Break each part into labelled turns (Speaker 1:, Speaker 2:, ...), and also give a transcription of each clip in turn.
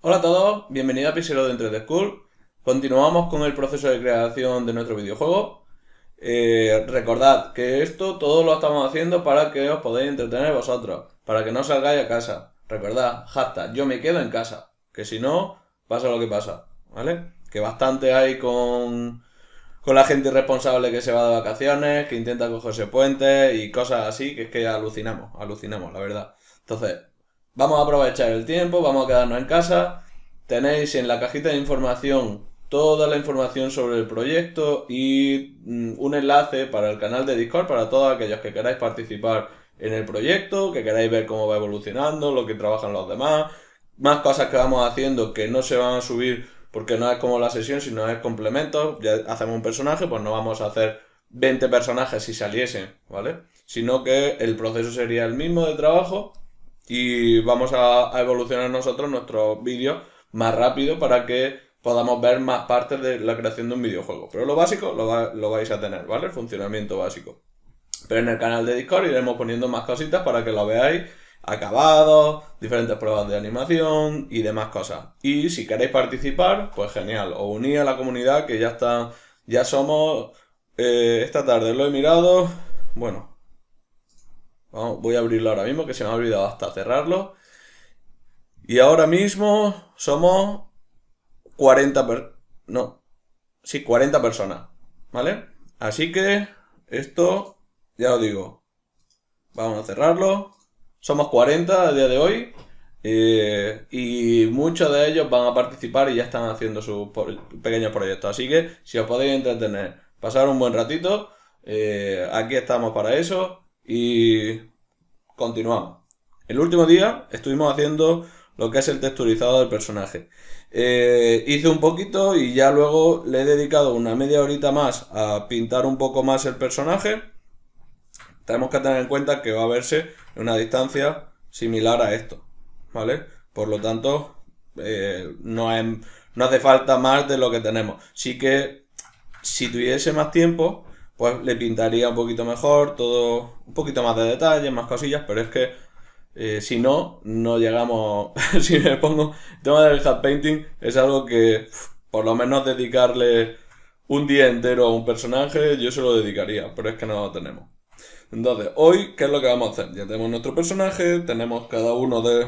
Speaker 1: Hola a todos, bienvenidos a Pixelo de Entre School. Continuamos con el proceso de creación de nuestro videojuego. Eh, recordad que esto todo lo estamos haciendo para que os podáis entretener vosotros, para que no salgáis a casa. Recordad, hasta yo me quedo en casa, que si no, pasa lo que pasa, ¿vale? Que bastante hay con, con la gente irresponsable que se va de vacaciones, que intenta cogerse puentes y cosas así, que es que alucinamos, alucinamos, la verdad. Entonces, vamos a aprovechar el tiempo, vamos a quedarnos en casa. Tenéis en la cajita de información toda la información sobre el proyecto y mm, un enlace para el canal de Discord para todos aquellos que queráis participar en el proyecto, que queráis ver cómo va evolucionando, lo que trabajan los demás, más cosas que vamos haciendo que no se van a subir porque no es como la sesión, sino es complemento. Ya hacemos un personaje, pues no vamos a hacer 20 personajes si saliesen, ¿vale? Sino que el proceso sería el mismo de trabajo, y vamos a, evolucionar nosotros nuestros vídeos más rápido para que podamos ver más partes de la creación de un videojuego. Pero lo básico lo, vais a tener, ¿vale? El funcionamiento básico. Pero en el canal de Discord iremos poniendo más cositas para que lo veáis. Acabados, diferentes pruebas de animación y demás cosas. Y si queréis participar, pues genial. Os uní a la comunidad que ya está. Ya somos. Eh, esta tarde lo he mirado. Bueno, voy a abrirlo ahora mismo, que se me ha olvidado hasta cerrarlo. Y ahora mismo somos 40... Per... No, sí, 40 personas, ¿vale? Así que esto, ya lo digo, vamos a cerrarlo. Somos 40 a día de hoy eh, y muchos de ellos van a participar y ya están haciendo sus pequeños proyectos. Así que si os podéis entretener, pasar un buen ratito, eh, aquí estamos para eso. Y continuamos. El último día estuvimos haciendo lo que es el texturizado del personaje. Eh, hice un poquito y ya luego le he dedicado una media horita más a pintar un poco más el personaje. Tenemos que tener en cuenta que va a verse en una distancia similar a esto, ¿vale? Por lo tanto, eh, no, no hace falta más de lo que tenemos. Sí que si tuviese más tiempo, pues le pintaría un poquito mejor, todo un poquito más de detalle, más cosillas, pero es que eh, si no, no llegamos, si me pongo, el tema del hat painting es algo que por lo menos dedicarle un día entero a un personaje, yo se lo dedicaría, pero es que no lo tenemos. Entonces, hoy, ¿qué es lo que vamos a hacer? Ya tenemos nuestro personaje, tenemos cada uno de,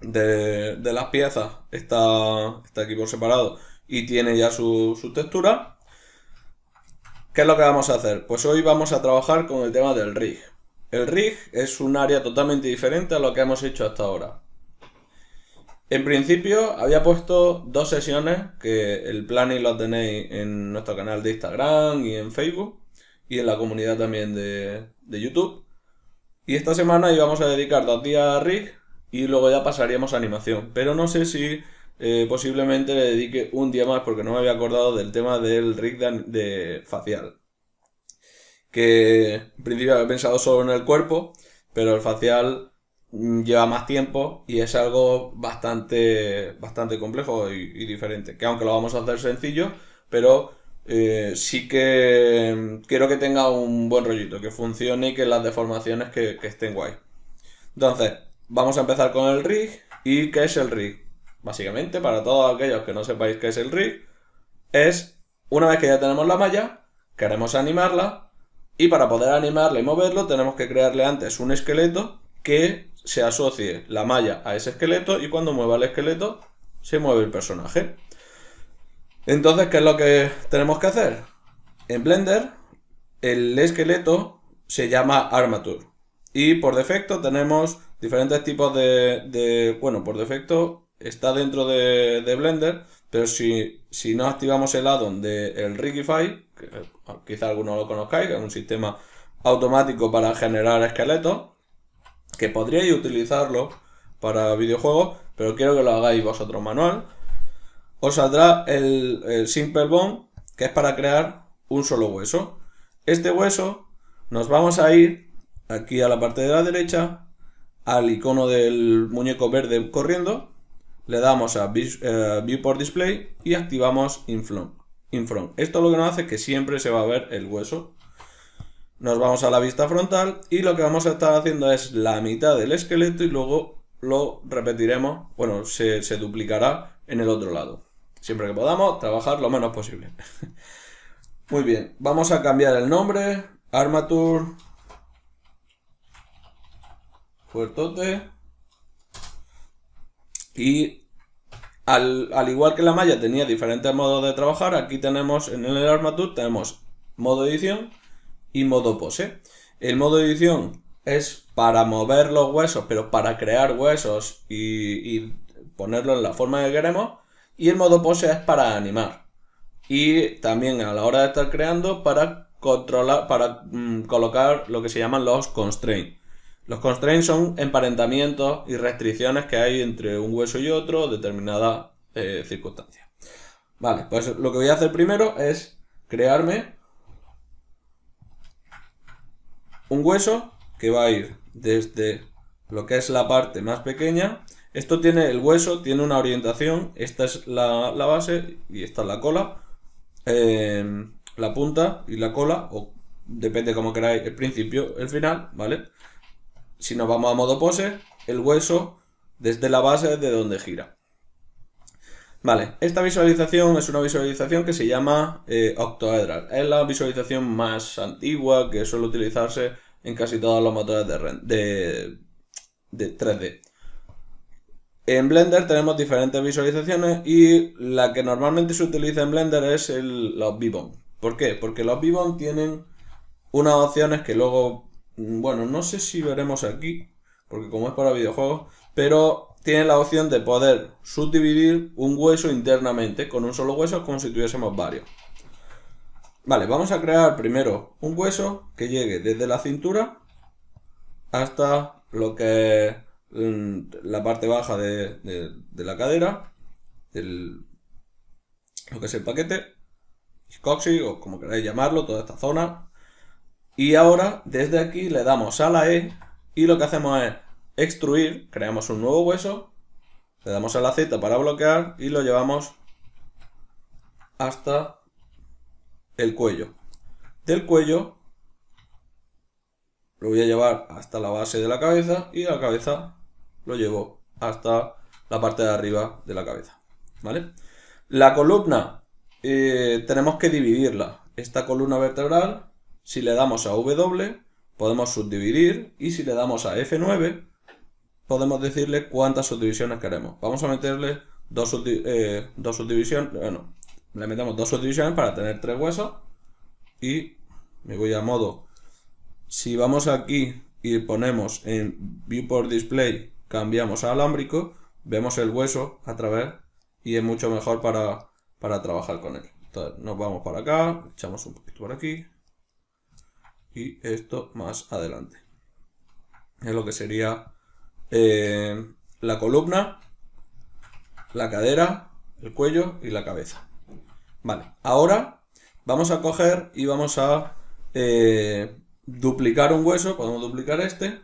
Speaker 1: de, las piezas, está, aquí por separado y tiene ya su, su textura. ¿Qué es lo que vamos a hacer? Pues hoy vamos a trabajar con el tema del rig. El rig es un área totalmente diferente a lo que hemos hecho hasta ahora. En principio había puesto dos sesiones, que el planning lo tenéis en nuestro canal de Instagram y en Facebook, y en la comunidad también de, YouTube. Y esta semana íbamos a dedicar dos días a rig y luego ya pasaríamos a animación. Pero no sé si eh, posiblemente le dedique un día más porque no me había acordado del tema del rig de, facial. Que en principio había pensado solo en el cuerpo, pero el facial mm, lleva más tiempo y es algo bastante, bastante complejo y, diferente. Que aunque lo vamos a hacer sencillo, pero eh, sí que mm, quiero que tenga un buen rollito, que funcione y que las deformaciones que, que estén guay. Entonces, vamos a empezar con el rig. ¿Y qué es el rig? básicamente, para todos aquellos que no sepáis qué es el rig, es una vez que ya tenemos la malla, queremos animarla y para poder animarla y moverlo tenemos que crearle antes un esqueleto que se asocie la malla a ese esqueleto y cuando mueva el esqueleto se mueve el personaje. Entonces, ¿qué es lo que tenemos que hacer? En Blender, el esqueleto se llama Armature. Y por defecto tenemos diferentes tipos de, de bueno, por defecto está dentro de, Blender, pero si, si, no activamos el addon de del Rigify, que eh, quizá algunos lo conozcáis, que es un sistema automático para generar esqueletos, que podríais utilizarlo para videojuegos, pero quiero que lo hagáis vosotros manual. Os saldrá el, el Simple Bone, que es para crear un solo hueso. Este hueso nos vamos a ir aquí a la parte de la derecha al icono del muñeco verde corriendo le damos a eh, Viewport Display y activamos Infront. Esto lo que nos hace es que siempre se va a ver el hueso. Nos vamos a la vista frontal y lo que vamos a estar haciendo es la mitad del esqueleto y luego lo repetiremos, bueno, se, se duplicará en el otro lado. Siempre que podamos, trabajar lo menos posible. Muy bien, vamos a cambiar el nombre, Armature, Fuertote y al, igual que la malla tenía diferentes modos de trabajar, aquí tenemos en el Armature tenemos modo edición y modo pose. El modo edición es para mover los huesos, pero para crear huesos y, ponerlos en la forma que queremos. Y el modo pose es para animar. Y también a la hora de estar creando para controlar, para mm, colocar lo que se llaman los constraints. Los constraints son emparentamientos y restricciones que hay entre un hueso y otro, determinada eh, circunstancia. Vale, pues lo que voy a hacer primero es crearme un hueso que va a ir desde lo que es la parte más pequeña. Esto tiene el hueso, tiene una orientación. Esta es la, base y esta es la cola. Em, la punta y la cola, o depende como queráis, el principio, el final, ¿vale? si nos vamos a modo pose, el hueso desde la base de donde gira. Vale, esta visualización es una visualización que se llama eh, octoedral. Es la visualización más antigua que suele utilizarse en casi todos los motores de, de, de 3D. En Blender tenemos diferentes visualizaciones y la que normalmente se utiliza en Blender es el, los Vibon. ¿Por qué? Porque los Vibon tienen unas opciones que luego Mm, bueno, no sé si veremos aquí, porque como es para videojuegos, pero tiene la opción de poder subdividir un hueso internamente, con un solo hueso como si tuviésemos varios. Vale, vamos a crear primero un hueso que llegue desde la cintura hasta lo que es mm, la parte baja de, la cadera, lo que es el paquete, coxi o como queráis llamarlo, toda esta zona. Y ahora, desde aquí, le damos a la E y lo que hacemos es extruir, creamos un nuevo hueso, le damos a la Z para bloquear y lo llevamos hasta el cuello. Del cuello lo voy a llevar hasta la base de la cabeza y la cabeza lo llevo hasta la parte de arriba de la cabeza. ¿Vale? La columna eh, tenemos que dividirla. Esta columna vertebral si le damos a W, podemos subdividir y si le damos a F9, podemos decirle cuántas subdivisiones queremos. Vamos a meterle dos, eh, subdivisiones, eh, bueno, le metemos dos subdivisiones para tener tres huesos y me voy a modo. Si vamos aquí y ponemos en Viewport Display, cambiamos a alámbrico, vemos el hueso a través y es mucho mejor para, para trabajar con él. Entonces nos vamos para acá, echamos un poquito por aquí, y esto más adelante. Es lo que sería eh, la columna, la cadera, el cuello y la cabeza. Vale, ahora vamos a coger y vamos a eh, duplicar un hueso, podemos duplicar este,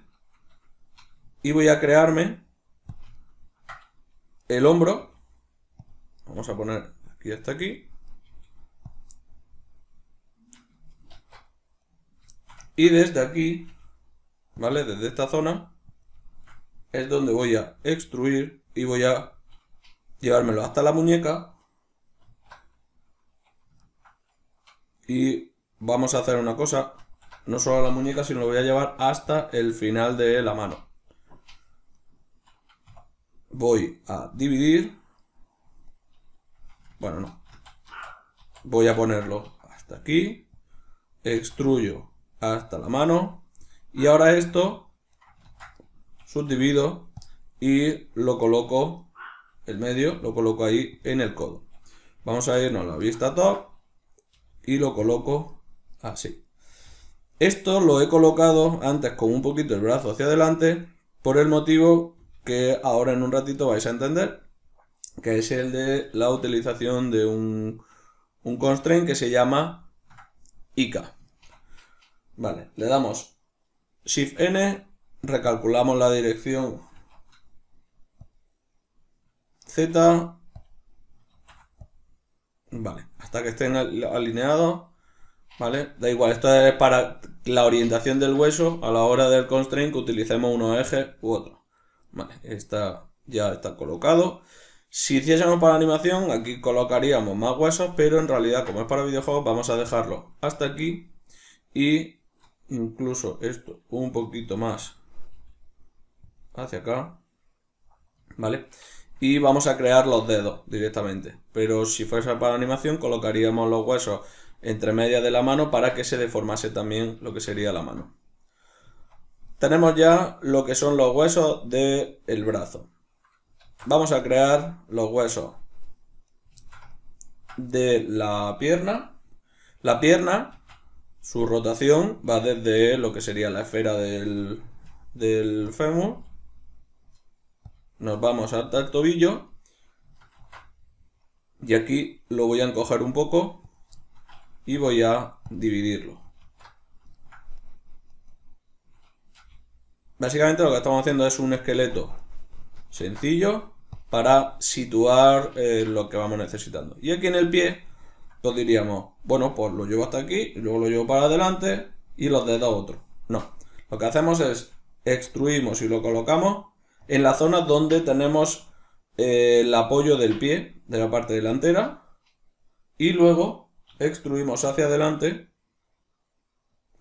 Speaker 1: y voy a crearme el hombro, vamos a poner aquí hasta aquí, Y desde aquí, ¿vale? Desde esta zona, es donde voy a extruir y voy a llevármelo hasta la muñeca. Y vamos a hacer una cosa, no solo a la muñeca, sino lo voy a llevar hasta el final de la mano. Voy a dividir. Bueno, no. Voy a ponerlo hasta aquí. Extruyo hasta la mano. Y ahora esto subdivido y lo coloco, el medio, lo coloco ahí en el codo. Vamos a irnos a la vista top y lo coloco así. Esto lo he colocado antes con un poquito el brazo hacia adelante por el motivo que ahora en un ratito vais a entender, que es el de la utilización de un, un constraint que se llama ICA. Vale, le damos Shift N, recalculamos la dirección Z. Vale, hasta que estén alineados. ¿Vale? Da igual, esto es para la orientación del hueso a la hora del constraint que utilicemos uno eje u otro Vale, está, ya está colocado. Si hiciésemos para animación, aquí colocaríamos más huesos, pero en realidad, como es para videojuegos, vamos a dejarlo hasta aquí y incluso esto un poquito más hacia acá, ¿vale? Y vamos a crear los dedos directamente. Pero si fuese para animación, colocaríamos los huesos entre medias de la mano para que se deformase también lo que sería la mano. Tenemos ya lo que son los huesos del brazo. Vamos a crear los huesos de la pierna. La pierna su rotación va desde lo que sería la esfera del, del fémur. Nos vamos hasta el tobillo. Y aquí lo voy a encoger un poco y voy a dividirlo. Básicamente lo que estamos haciendo es un esqueleto sencillo para situar eh, lo que vamos necesitando. Y aquí en el pie entonces diríamos, bueno, pues lo llevo hasta aquí, y luego lo llevo para adelante y los dedos a otro. No. Lo que hacemos es extruimos y lo colocamos en la zona donde tenemos eh, el apoyo del pie, de la parte delantera, y luego extruimos hacia adelante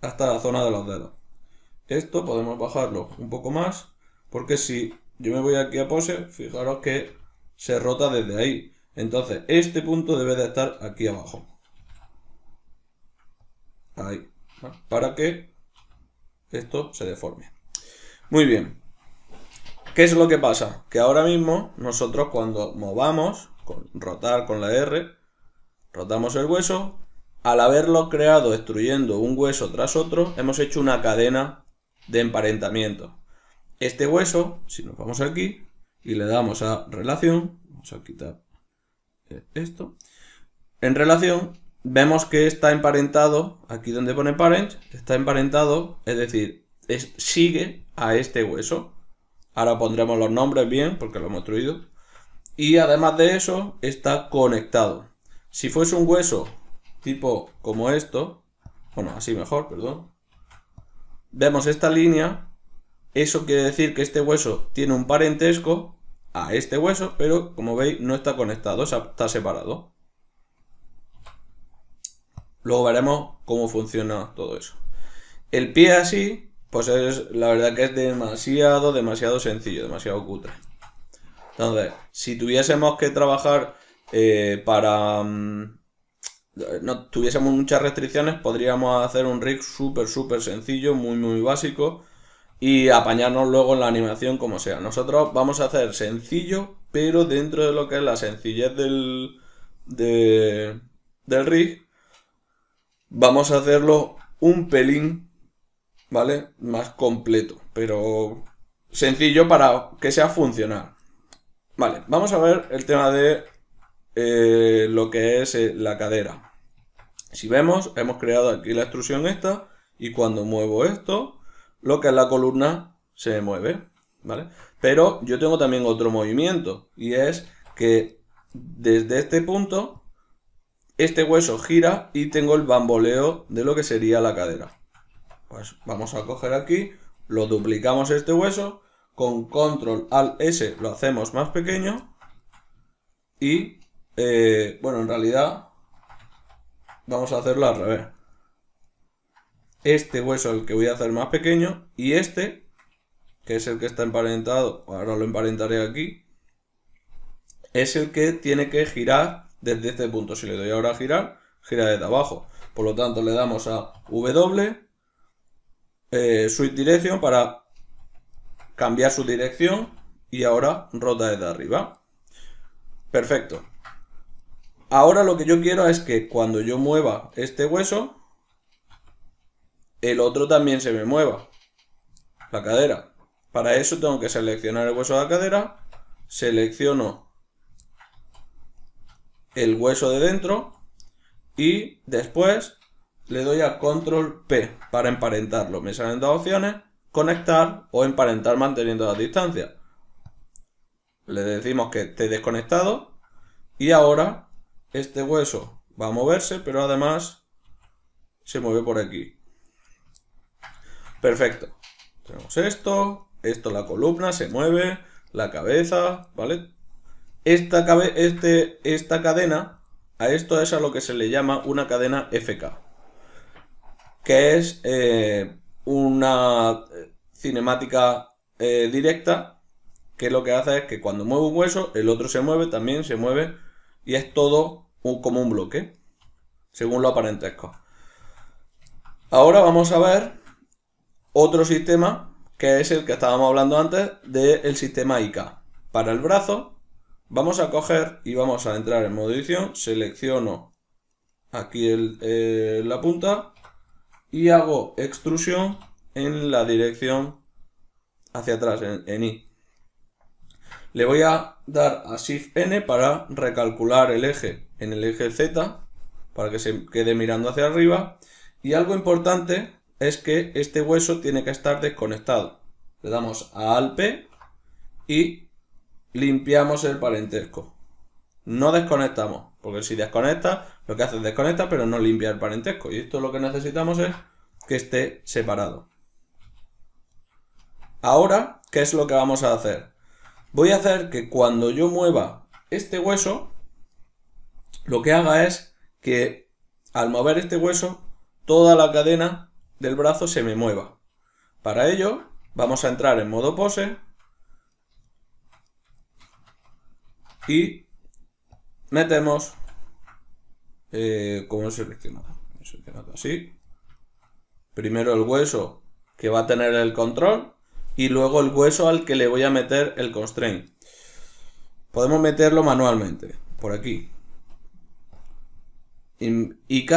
Speaker 1: hasta la zona de los dedos. Esto podemos bajarlo un poco más, porque si yo me voy aquí a pose, fijaros que se rota desde ahí. Entonces, este punto debe de estar aquí abajo. Ahí. Para que esto se deforme. Muy bien. ¿Qué es lo que pasa? Que ahora mismo nosotros cuando movamos, con rotar con la R, rotamos el hueso, al haberlo creado destruyendo un hueso tras otro, hemos hecho una cadena de emparentamiento. Este hueso, si nos vamos aquí y le damos a relación, vamos a quitar esto. En relación, vemos que está emparentado, aquí donde pone parent, está emparentado, es decir, es, sigue a este hueso. Ahora pondremos los nombres bien, porque lo hemos truido. Y además de eso, está conectado. Si fuese un hueso tipo como esto, bueno, así mejor, perdón, vemos esta línea, eso quiere decir que este hueso tiene un parentesco a este hueso, pero como veis no está conectado, está separado. Luego veremos cómo funciona todo eso. El pie así, pues es la verdad que es demasiado, demasiado sencillo, demasiado cutre. Entonces, si tuviésemos que trabajar eh, para... Mm, no tuviésemos muchas restricciones, podríamos hacer un rig súper, súper sencillo, muy, muy básico, y apañarnos luego en la animación como sea. Nosotros vamos a hacer sencillo, pero dentro de lo que es la sencillez del, rig, vamos a hacerlo un pelín, ¿vale? Más completo, pero sencillo para que sea funcional. Vale, vamos a ver el tema de eh, lo que es eh, la cadera. Si vemos, hemos creado aquí la extrusión esta y cuando muevo esto, lo que es la columna se mueve, ¿vale? Pero yo tengo también otro movimiento y es que desde este punto este hueso gira y tengo el bamboleo de lo que sería la cadera. Pues vamos a coger aquí, lo duplicamos este hueso, con control al S lo hacemos más pequeño y, eh, bueno, en realidad vamos a hacerlo al revés este hueso el que voy a hacer más pequeño y este, que es el que está emparentado, ahora lo emparentaré aquí, es el que tiene que girar desde este punto. Si le doy ahora a girar, gira desde abajo. Por lo tanto, le damos a W, eh, Switch Direction para cambiar su dirección y ahora rota desde arriba. Perfecto. Ahora lo que yo quiero es que cuando yo mueva este hueso, el otro también se me mueva. La cadera. Para eso tengo que seleccionar el hueso de la cadera. Selecciono el hueso de dentro. Y después le doy a control P para emparentarlo. Me salen dos opciones. Conectar o emparentar manteniendo la distancia. Le decimos que esté desconectado. Y ahora este hueso va a moverse, pero además se mueve por aquí. Perfecto. Tenemos esto, esto la columna se mueve, la cabeza, ¿vale? Esta, cabe, este, esta cadena, a esto es a lo que se le llama una cadena FK, que es eh, una eh, cinemática eh, directa, que lo que hace es que cuando mueve un hueso, el otro se mueve, también se mueve, y es todo como un bloque, según lo aparentesco. Ahora vamos a ver otro sistema que es el que estábamos hablando antes del sistema IK. Para el brazo vamos a coger y vamos a entrar en modo edición, selecciono aquí eh, la punta y hago extrusión en la dirección hacia atrás, en, en I. Le voy a dar a Shift N para recalcular el eje en el eje Z, para que se quede mirando hacia arriba. Y algo importante es que este hueso tiene que estar desconectado. Le damos a ALP y limpiamos el parentesco. No desconectamos, porque si desconecta, lo que hace es desconecta, pero no limpia el parentesco. Y esto lo que necesitamos es que esté separado. Ahora, ¿qué es lo que vamos a hacer? Voy a hacer que cuando yo mueva este hueso, lo que haga es que al mover este hueso, toda la cadena del brazo se me mueva. Para ello, vamos a entrar en modo pose y metemos eh, como seleccionado, seleccionado así. Primero el hueso que va a tener el control y luego el hueso al que le voy a meter el constraint. Podemos meterlo manualmente, por aquí. IK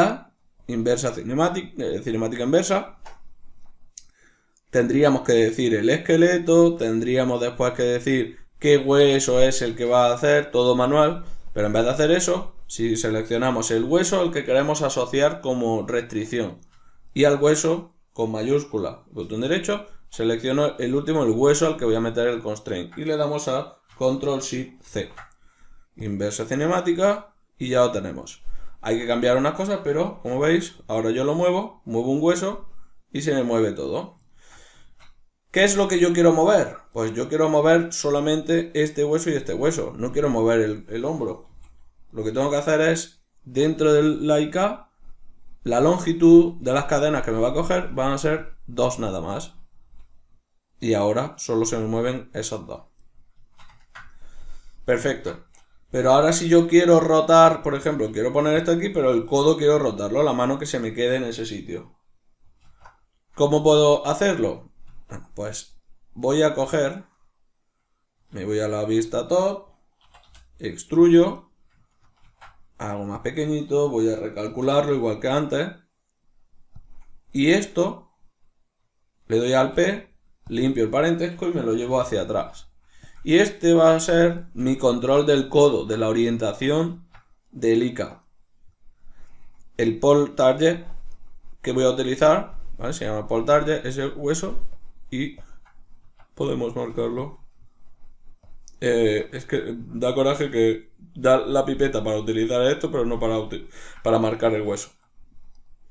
Speaker 1: inversa cinemática eh, cinemática inversa. Tendríamos que decir el esqueleto, tendríamos después que decir qué hueso es el que va a hacer, todo manual, pero en vez de hacer eso, si seleccionamos el hueso al que queremos asociar como restricción y al hueso con mayúscula, botón derecho, selecciono el último, el hueso al que voy a meter el constraint y le damos a control shift C. Inversa cinemática y ya lo tenemos hay que cambiar unas cosas, pero como veis, ahora yo lo muevo, muevo un hueso y se me mueve todo. ¿Qué es lo que yo quiero mover? Pues yo quiero mover solamente este hueso y este hueso, no quiero mover el, el hombro. Lo que tengo que hacer es, dentro de la IK, la longitud de las cadenas que me va a coger van a ser dos nada más. Y ahora solo se me mueven esos dos. Perfecto. Pero ahora si yo quiero rotar, por ejemplo, quiero poner esto aquí, pero el codo quiero rotarlo, la mano que se me quede en ese sitio. ¿Cómo puedo hacerlo? pues voy a coger, me voy a la vista top, extruyo, algo más pequeñito, voy a recalcularlo igual que antes. Y esto, le doy al P, limpio el parentesco y me lo llevo hacia atrás. Y este va a ser mi control del codo, de la orientación del ICA. El pole target que voy a utilizar, se llama pole target, es el hueso y podemos marcarlo. Eh, es que da coraje que da la pipeta para utilizar esto, pero no para, para marcar el hueso.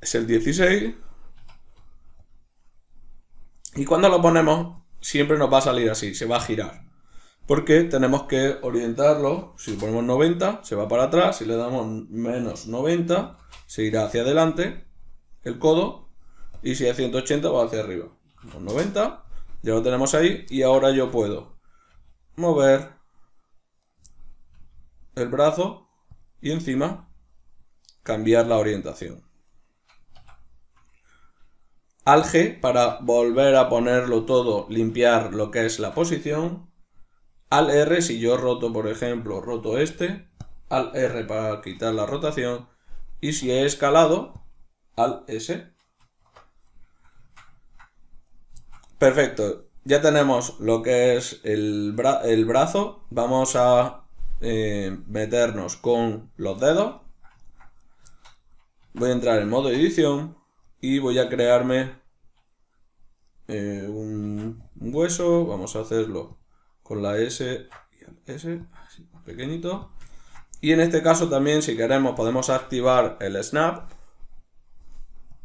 Speaker 1: Es el 16. Y cuando lo ponemos, siempre nos va a salir así, se va a girar. Porque tenemos que orientarlo, si ponemos 90, se va para atrás, si le damos menos 90, se irá hacia adelante el codo, y si hay 180 va hacia arriba. 90, ya lo tenemos ahí, y ahora yo puedo mover el brazo y encima cambiar la orientación. Alge para volver a ponerlo todo, limpiar lo que es la posición. Al R, si yo roto, por ejemplo, roto este, al R para quitar la rotación, y si he escalado, al S. Perfecto, ya tenemos lo que es el, brazo, vamos a eh, meternos con los dedos. Voy a entrar en modo edición y voy a crearme eh, un hueso, vamos a hacerlo con la S y el S, así más pequeñito. Y en este caso también, si queremos, podemos activar el snap.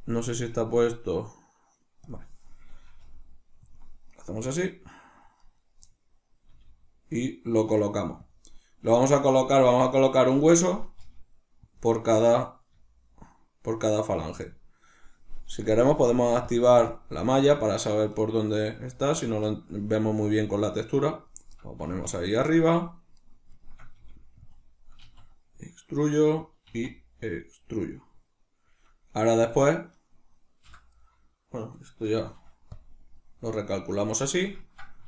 Speaker 1: No sé si está puesto. Vale. Hacemos así. Y lo colocamos. Lo vamos a colocar, vamos a colocar un hueso por cada, por cada falange. Si queremos podemos activar la malla para saber por dónde está, si no lo vemos muy bien con la textura. Lo ponemos ahí arriba. Extruyo y extruyo. Ahora después, bueno, esto ya lo recalculamos así.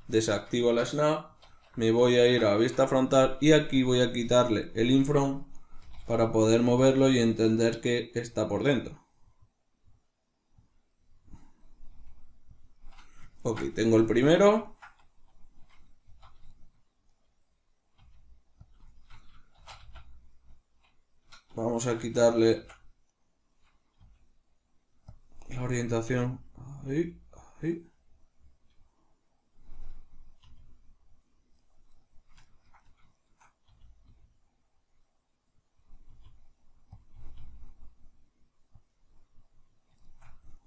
Speaker 1: Desactivo la snap. Me voy a ir a vista frontal y aquí voy a quitarle el infront para poder moverlo y entender que está por dentro. Ok, tengo el primero. Vamos a quitarle la orientación. Ahí, ahí.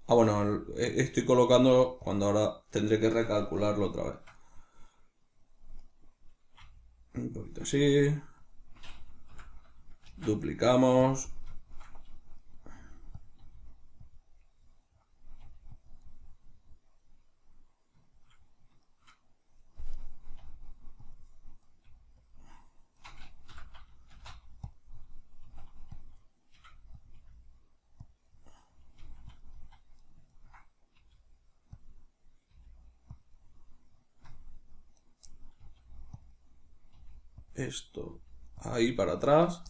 Speaker 1: Ah, bueno, eh, estoy colocando cuando ahora tendré que recalcularlo otra vez. Un poquito así duplicamos. esto ahí para atrás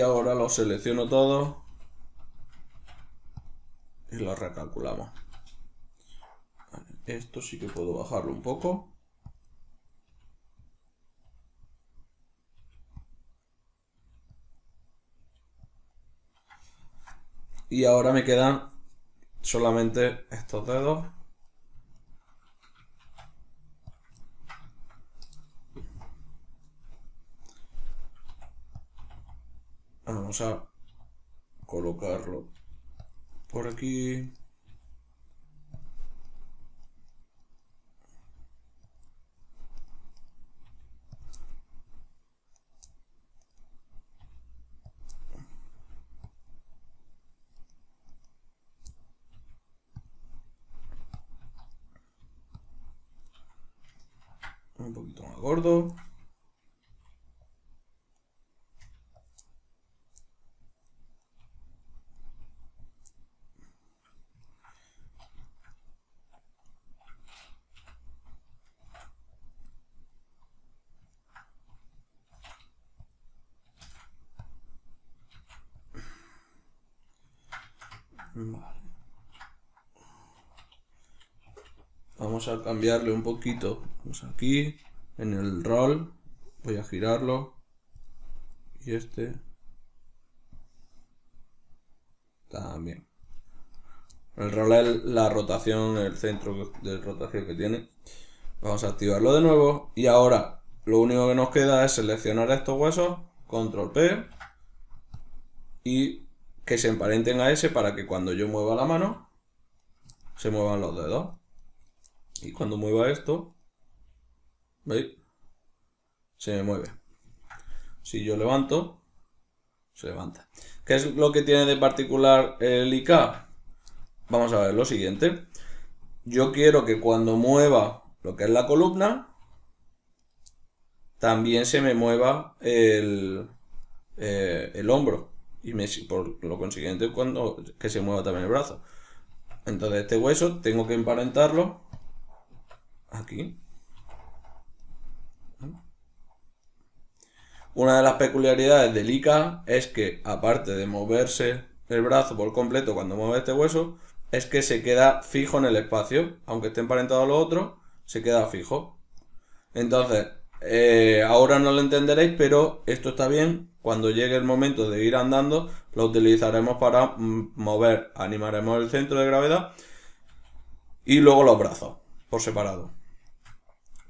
Speaker 1: y ahora lo selecciono todo y lo recalculamos. Esto sí que puedo bajarlo un poco. Y ahora me quedan solamente estos dedos vamos a colocarlo por aquí. un poquito más gordo a cambiarle un poquito. aquí, en el roll, voy a girarlo. Y este. También. El rol es la rotación, el centro de rotación que tiene. Vamos a activarlo de nuevo. Y ahora lo único que nos queda es seleccionar estos huesos. Control P. Y que se emparenten a ese para que cuando yo mueva la mano se muevan los dedos. Y cuando mueva esto, ¿veis? Se me mueve. Si yo levanto, se levanta. ¿Qué es lo que tiene de particular el IK? Vamos a ver lo siguiente. Yo quiero que cuando mueva lo que es la columna, también se me mueva el, eh, hombro. Y me, por lo consiguiente, cuando, que se mueva también el brazo. Entonces este hueso tengo que emparentarlo aquí. Una de las peculiaridades del ICA es que, aparte de moverse el brazo por completo cuando mueve este hueso, es que se queda fijo en el espacio. Aunque esté emparentado a lo otro, se queda fijo. Entonces, eh, ahora no lo entenderéis, pero esto está bien. Cuando llegue el momento de ir andando, lo utilizaremos para mm, mover, animaremos el centro de gravedad y luego los brazos por separado.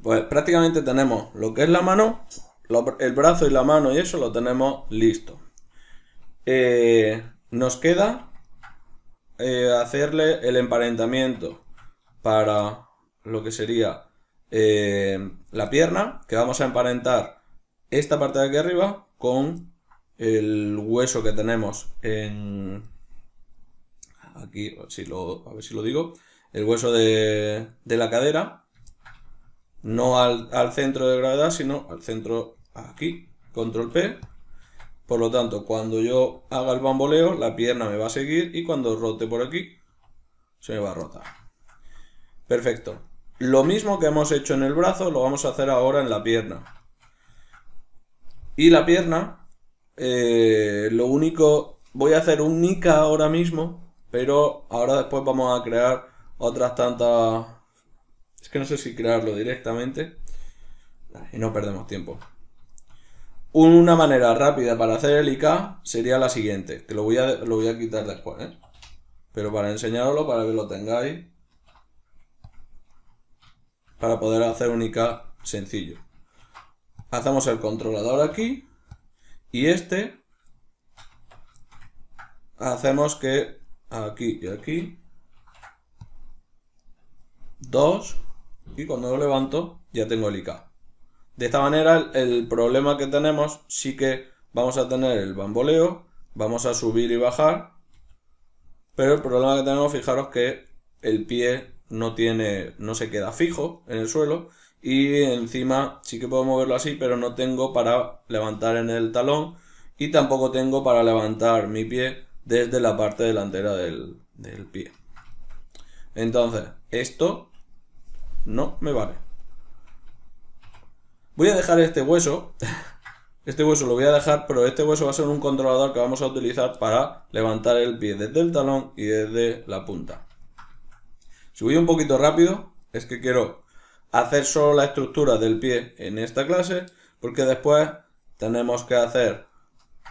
Speaker 1: Pues prácticamente tenemos lo que es la mano, el brazo y la mano y eso lo tenemos listo. Eh, nos queda eh, hacerle el emparentamiento para lo que sería eh, la pierna, que vamos a emparentar esta parte de aquí arriba con el hueso que tenemos en... Aquí, lo, a ver si lo digo. El hueso de la cadera no al, centro de gravedad, sino al centro aquí, control P. Por lo tanto, cuando yo haga el bamboleo, la pierna me va a seguir y cuando rote por aquí, se me va a rotar. Perfecto. Lo mismo que hemos hecho en el brazo, lo vamos a hacer ahora en la pierna. Y la pierna, eh, lo único, voy a hacer un nica ahora mismo, pero ahora después vamos a crear otras tantas que no sé si crearlo directamente. Y no perdemos tiempo. Una manera rápida para hacer el IK sería la siguiente, que lo voy a, lo voy a quitar después, ¿eh? Pero para enseñaroslo, para que lo tengáis, para poder hacer un IK sencillo. Hacemos el controlador aquí y este hacemos que aquí y aquí Dos y cuando lo levanto ya tengo el IK. De esta manera el problema que tenemos sí que vamos a tener el bamboleo, vamos a subir y bajar, pero el problema que tenemos, fijaros que el pie no tiene, no se queda fijo en el suelo y encima sí que puedo moverlo así, pero no tengo para levantar en el talón y tampoco tengo para levantar mi pie desde la parte delantera del, del pie. Entonces, esto no me vale. Voy a dejar este hueso. Este hueso lo voy a dejar, pero este hueso va a ser un controlador que vamos a utilizar para levantar el pie desde el talón y desde la punta. Si voy un poquito rápido, es que quiero hacer solo la estructura del pie en esta clase, porque después tenemos que hacer,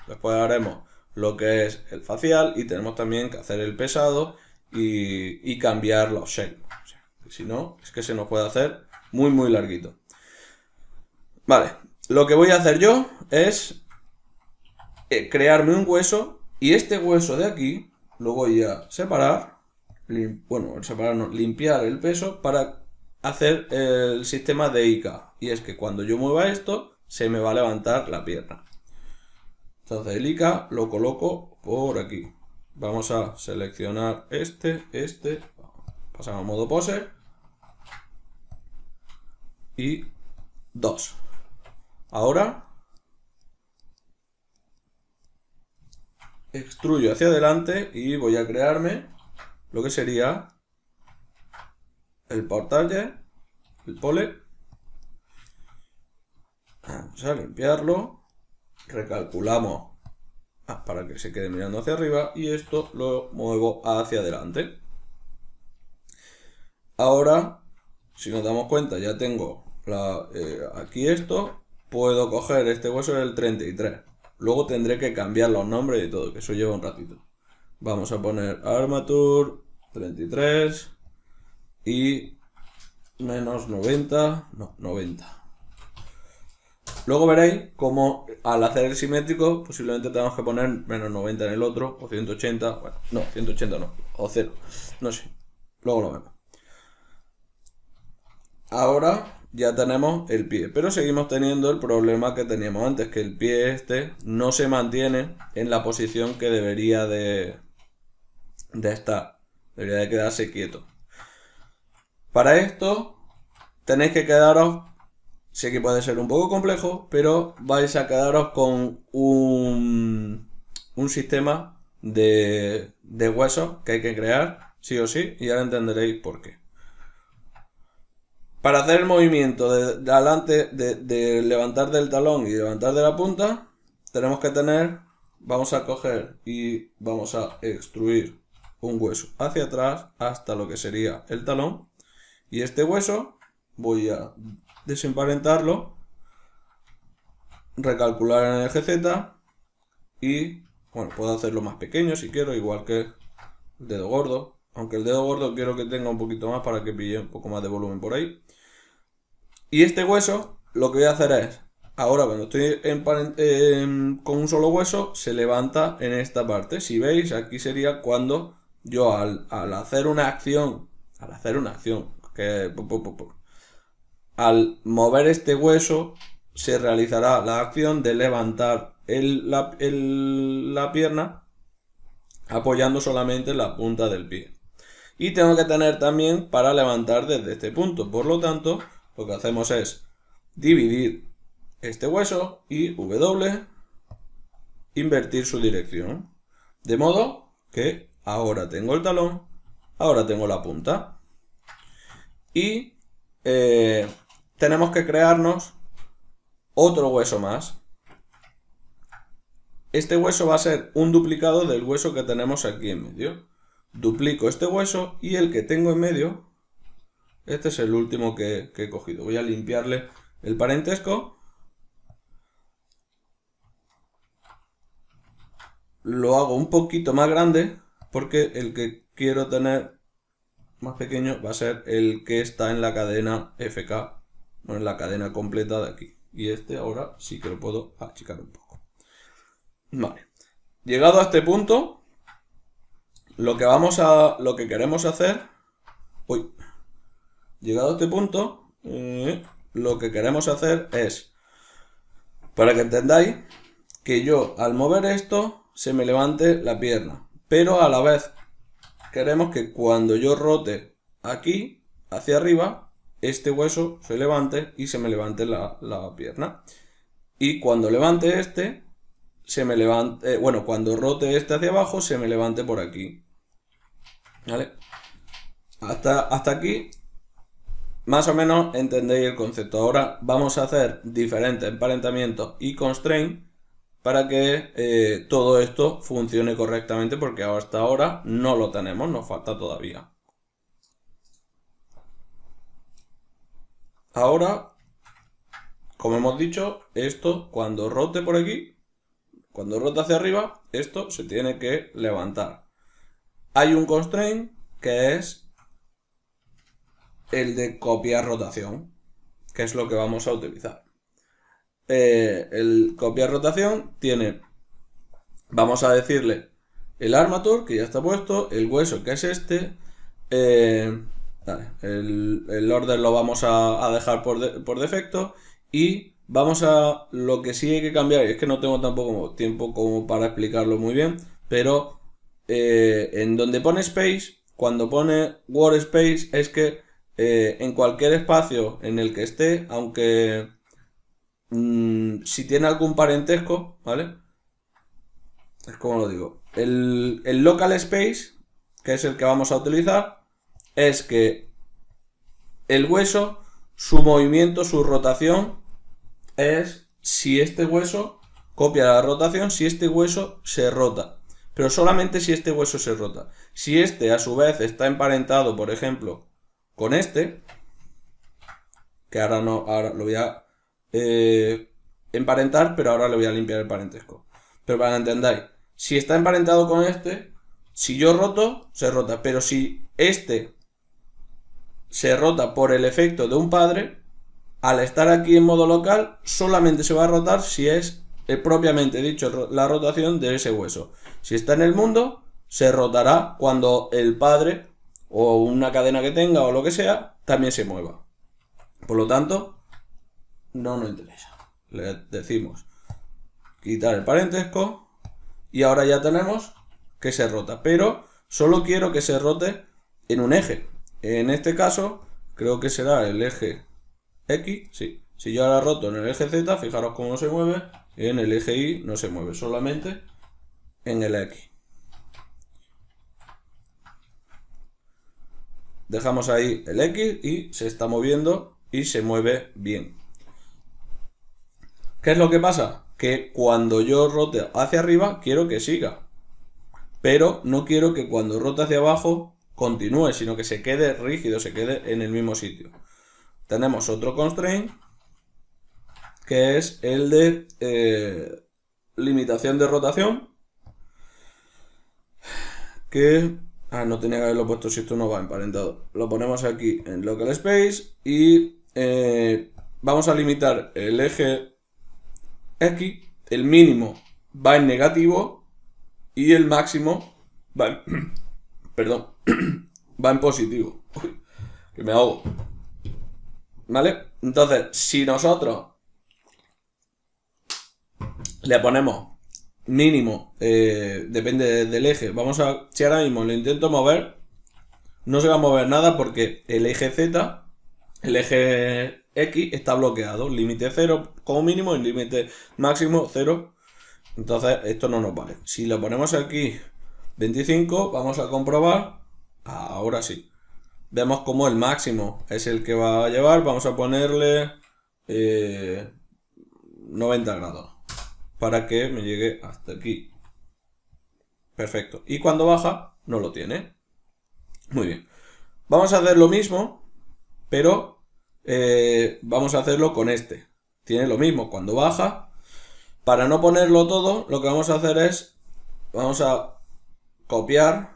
Speaker 1: después haremos lo que es el facial y tenemos también que hacer el pesado y, cambiar los shapes. Si no, es que se nos puede hacer muy, muy larguito. Vale, lo que voy a hacer yo es eh, crearme un hueso y este hueso de aquí lo voy a separar, bueno, separar, limpiar el peso para hacer el sistema de ICA. Y es que cuando yo mueva esto, se me va a levantar la pierna. Entonces el ICA lo coloco por aquí. Vamos a seleccionar este, este, pasamos a modo pose y 2. Ahora extruyo hacia adelante y voy a crearme lo que sería el portal, el pole. Vamos a limpiarlo, recalculamos ah, para que se quede mirando hacia arriba y esto lo muevo hacia adelante. Ahora, si nos damos cuenta, ya tengo eh, aquí esto, puedo coger este hueso del 33. Luego tendré que cambiar los nombres y todo, que eso lleva un ratito. Vamos a poner armature 33 y menos 90, no, 90. Luego veréis cómo al hacer el simétrico posiblemente tenemos que poner menos 90 en el otro o 180, bueno, no, 180 no, o 0, no sé, luego lo vemos. Ahora ya tenemos el pie. Pero seguimos teniendo el problema que teníamos antes, que el pie este no se mantiene en la posición que debería de, de estar. Debería de quedarse quieto. Para esto tenéis que quedaros, sé que puede ser un poco complejo, pero vais a quedaros con un, un sistema de, de huesos que hay que crear, sí o sí, y ahora entenderéis por qué. Para hacer el movimiento de, de, levantar del talón y levantar de la punta, tenemos que tener, vamos a coger y vamos a extruir un hueso hacia atrás hasta lo que sería el talón. Y este hueso voy a desemparentarlo, recalcular en el eje Z y, bueno, puedo hacerlo más pequeño si quiero, igual que el dedo gordo, aunque el dedo gordo quiero que tenga un poquito más para que pille un poco más de volumen por ahí. Y este hueso, lo que voy a hacer es, ahora cuando estoy con un solo hueso, se levanta en esta parte. Si veis, aquí sería cuando yo al, hacer una acción, al hacer una acción, al mover este hueso, se realizará la acción de levantar la pierna apoyando solamente la punta del pie y tengo que tener también para levantar desde este punto. Por lo tanto, lo que hacemos es dividir este hueso y W invertir su dirección. De modo que ahora tengo el talón, ahora tengo la punta. Y eh, tenemos que crearnos otro hueso más. Este hueso va a ser un duplicado del hueso que tenemos aquí en medio duplico este hueso y el que tengo en medio, este es el último que, he cogido. Voy a limpiarle el parentesco. Lo hago un poquito más grande porque el que quiero tener más pequeño va a ser el que está en la cadena FK, no en la cadena completa de aquí. Y este ahora sí que lo puedo achicar un poco. Vale. Llegado a este punto, lo que vamos a. Lo que queremos hacer. Uy. Llegado a este punto. Eh, lo que queremos hacer es. Para que entendáis. Que yo al mover esto. Se me levante la pierna. Pero a la vez. Queremos que cuando yo rote aquí. Hacia arriba. Este hueso se levante. Y se me levante la, la pierna. Y cuando levante este se me levante, eh, bueno, cuando rote este hacia abajo, se me levante por aquí. ¿Vale? Hasta, hasta aquí, más o menos entendéis el concepto. Ahora vamos a hacer diferentes emparentamientos y constraint para que eh, todo esto funcione correctamente porque hasta ahora no lo tenemos, nos falta todavía. Ahora, como hemos dicho, esto cuando rote por aquí, cuando rote hacia arriba, esto se tiene que levantar hay un constraint que es el de copiar rotación, que es lo que vamos a utilizar. Eh, el copiar rotación tiene, vamos a decirle, el armature, que ya está puesto, el hueso, que es este, eh, el, el, order lo vamos a, dejar por, por, defecto, y vamos a, lo que sí hay que cambiar, y es que no tengo tampoco tiempo como para explicarlo muy bien, pero eh, en donde pone space, cuando pone space es que eh, en cualquier espacio en el que esté, aunque mm, si tiene algún parentesco, ¿vale? Es como lo digo. El, el local space, que es el que vamos a utilizar, es que el hueso, su movimiento, su rotación, es si este hueso copia la rotación, si este hueso se rota pero solamente si este hueso se rota. Si este a su vez está emparentado, por ejemplo, con este, que ahora no, ahora lo voy a eh, emparentar, pero ahora le voy a limpiar el parentesco. Pero para que entendáis, si está emparentado con este, si yo roto, se rota, pero si este se rota por el efecto de un padre, al estar aquí en modo local, solamente se va a rotar si es propiamente dicho la rotación de ese hueso. Si está en el mundo, se rotará cuando el padre o una cadena que tenga o lo que sea también se mueva. Por lo tanto, no nos interesa. Le decimos quitar el parentesco y ahora ya tenemos que se rota. Pero solo quiero que se rote en un eje. En este caso, creo que será el eje X, sí. Si yo ahora roto en el eje Z, fijaros cómo se mueve en el eje Y no se mueve, solamente en el X. Dejamos ahí el X y se está moviendo y se mueve bien. ¿Qué es lo que pasa? Que cuando yo rote hacia arriba, quiero que siga. Pero no quiero que cuando rote hacia abajo continúe, sino que se quede rígido, se quede en el mismo sitio. Tenemos otro constraint que es el de eh, limitación de rotación, que... Ah, no tenía que haberlo puesto si esto no va emparentado. Lo ponemos aquí en local space y eh, vamos a limitar el eje X, el mínimo va en negativo y el máximo va en, perdón, va en positivo. que me ahogo. ¿Vale? Entonces, si nosotros le ponemos mínimo, eh, depende del eje. Vamos a, si ahora mismo lo intento mover, no se va a mover nada porque el eje Z, el eje X está bloqueado. Límite 0 como mínimo y límite máximo 0. Entonces esto no nos vale. Si lo ponemos aquí 25, vamos a comprobar. Ahora sí. Vemos como el máximo es el que va a llevar. Vamos a ponerle 90 eh, grados para que me llegue hasta aquí. Perfecto. Y cuando baja, no lo tiene. Muy bien. Vamos a hacer lo mismo, pero eh, vamos a hacerlo con este. Tiene lo mismo. Cuando baja, para no ponerlo todo, lo que vamos a hacer es, vamos a copiar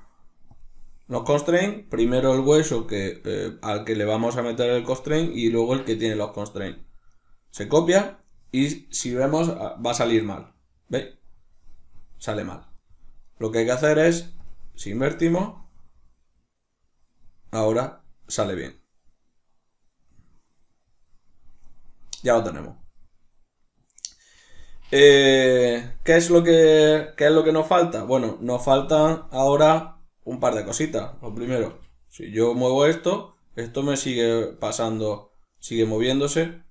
Speaker 1: los constraints, primero el hueso que, eh, al que le vamos a meter el constraint y luego el que tiene los constraints. Se copia y si vemos, ah, va a salir mal. ¿Veis? Sale mal. Lo que hay que hacer es, si invertimos, ahora sale bien. Ya lo tenemos. Eh, ¿qué, es lo que, ¿Qué es lo que nos falta? Bueno, nos faltan ahora un par de cositas. Lo primero, si yo muevo esto, esto me sigue pasando, sigue moviéndose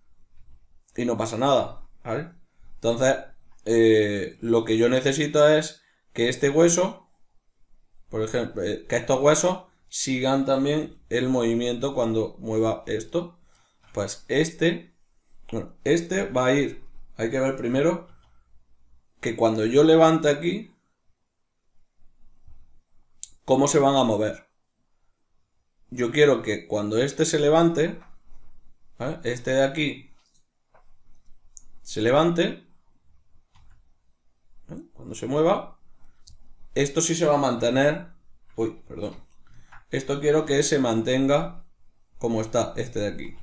Speaker 1: y no pasa nada, Entonces, eh, lo que yo necesito es que este hueso, por ejemplo, eh, que estos huesos sigan también el movimiento cuando mueva esto. Pues este, bueno, este va a ir, hay que ver primero que cuando yo levante aquí, cómo se van a mover. Yo quiero que cuando este se levante, este de aquí se levante, ¿eh? cuando se mueva, esto sí se va a mantener, uy, perdón, esto quiero que se mantenga como está este de aquí.